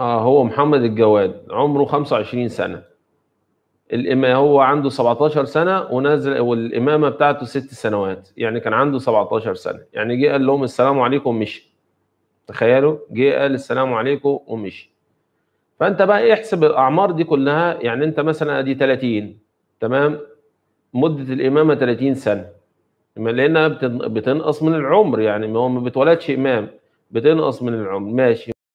اه هو محمد الجواد عمره 25 سنه الإمام هو عنده 17 سنه ونازل والامامه بتاعته ست سنوات يعني كان عنده 17 سنه يعني جه قال لهم السلام عليكم ومشي تخيلوا جه قال السلام عليكم ومشي فانت بقى إيه، احسب الاعمار دي كلها يعني انت مثلا ادي 30 تمام مده الامامه 30 سنه لانها بتنقص من العمر يعني ما هو ما بتولدش امام بتنقص من العمر ماشي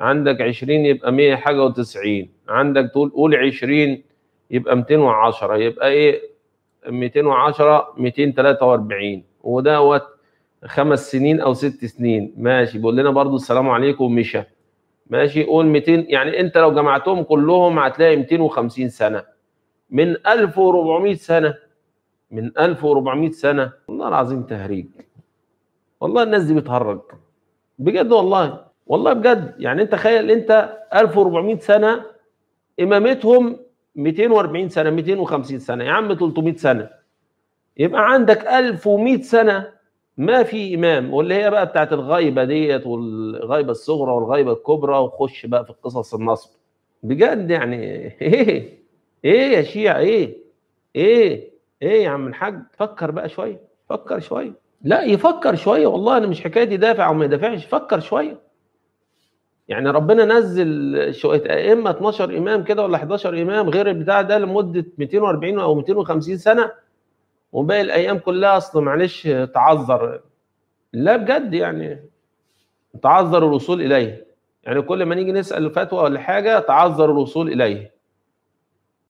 عندك 20 يبقى 100 حاجه و90 عندك تقول قول 20 يبقى 210 يبقى ايه 210 243 ودوت خمس سنين او ست سنين ماشي بيقول لنا برضو السلام عليكم مشى ماشي قول 200 يعني انت لو جمعتهم كلهم هتلاقي 250 سنه من 1400 سنه من 1400 سنه والله العظيم تهريج والله الناس دي بتهرج بجد والله والله بجد يعني انت تخيل انت 1400 سنه امامتهم 240 سنه 250 سنه يا عم 300 سنه يبقى عندك 1100 سنه ما في امام واللي هي بقى بتاعت الغيبه ديت والغيبه الصغرى والغيبه الكبرى وخش بقى في قصص النصب بجد يعني ايه ايه يا شيع ايه ايه ايه يا عم الحاج فكر بقى شويه فكر شويه لا يفكر شويه والله انا مش حكايه دافع او ما يدافعش فكر شويه يعني ربنا نزل شويه ائمه 12 امام كده ولا 11 امام غير البتاع ده لمده 240 او 250 سنه وباقي الايام كلها اصل معلش تعذر لا بجد يعني تعذر الوصول اليه يعني كل ما نيجي نسال فتوى ولا حاجه تعذر الوصول اليه